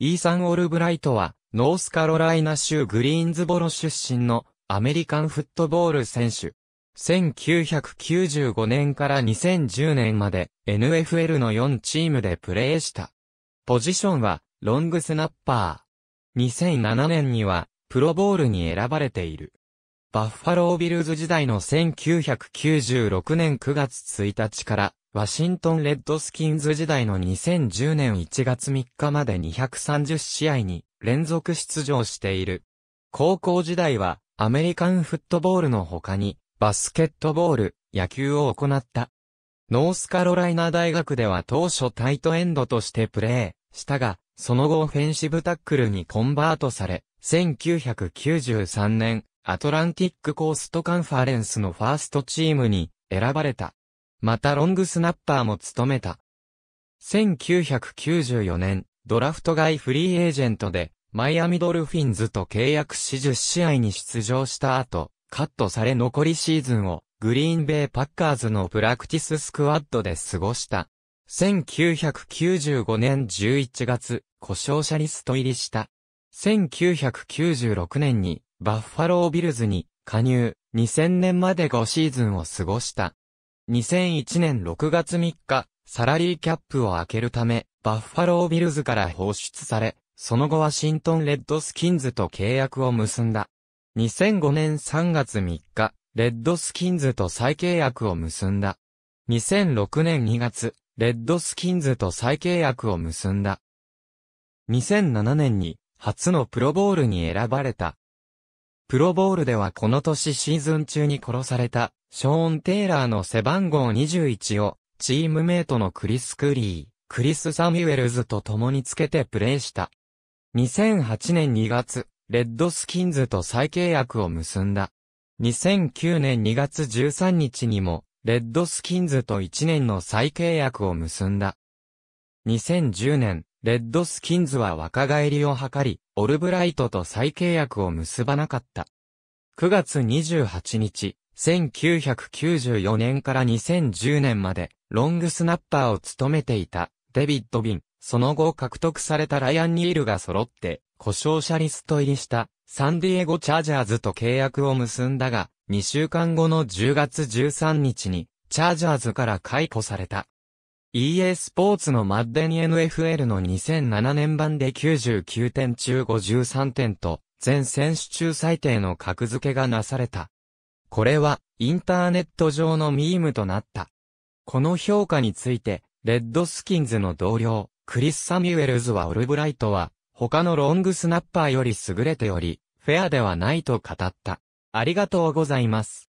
イーサン・オルブライトは、ノースカロライナ州グリーンズボロ出身のアメリカンフットボール選手。1995年から2010年まで NFL の4チームでプレーした。ポジションはロングスナッパー。2007年にはプロボールに選ばれている。バッファロービルズ時代の1996年9月1日からワシントンレッドスキンズ時代の2010年1月3日まで230試合に連続出場している。高校時代はアメリカンフットボールの他にバスケットボール、野球を行った。ノースカロライナ大学では当初タイトエンドとしてプレーしたが、その後オフェンシブタックルにコンバートされ、1993年、アトランティックコーストカンファレンスのファーストチームに選ばれた。またロングスナッパーも務めた。1994年、ドラフト外フリーエージェントで、マイアミドルフィンズと契約し10試合に出場した後、カットされ残りシーズンを、グリーンベイパッカーズのプラクティススクワッドで過ごした。1995年11月、故障者リスト入りした。1996年に、バッファロービルズに、加入、2000年まで5シーズンを過ごした。2001年6月3日、サラリーキャップを開けるため、バッファロービルズから放出され、その後ワシントンレッドスキンズと契約を結んだ。2005年3月3日、レッドスキンズと再契約を結んだ。2006年2月、レッドスキンズと再契約を結んだ。2007年に初のプロボールに選ばれたプロボールではこの年シーズン中に殺された、ショーン・テイラーの背番号21を、チームメイトのクリス・クリー、クリス・サミュエルズと共につけてプレーした。2008年2月、レッドスキンズと再契約を結んだ。2009年2月13日にも、レッドスキンズと1年の再契約を結んだ。2010年、レッドスキンズは若返りを図り、オルブライトと再契約を結ばなかった。9月28日、1994年から2010年まで、ロングスナッパーを務めていた、デビッド・ビン。その後獲得されたライアン・ニールが揃って、故障者リスト入りした、サンディエゴ・チャージャーズと契約を結んだが、2週間後の10月13日に、チャージャーズから解雇された。EA スポーツのマッデン NFL の2007年版で99点中53点と、全選手中最低の格付けがなされた。これは、インターネット上のミームとなった。この評価について、レッドスキンズの同僚、クリス・サミュエルズはオルブライトは、他のロングスナッパーより優れており、フェアではないと語った。ありがとうございます。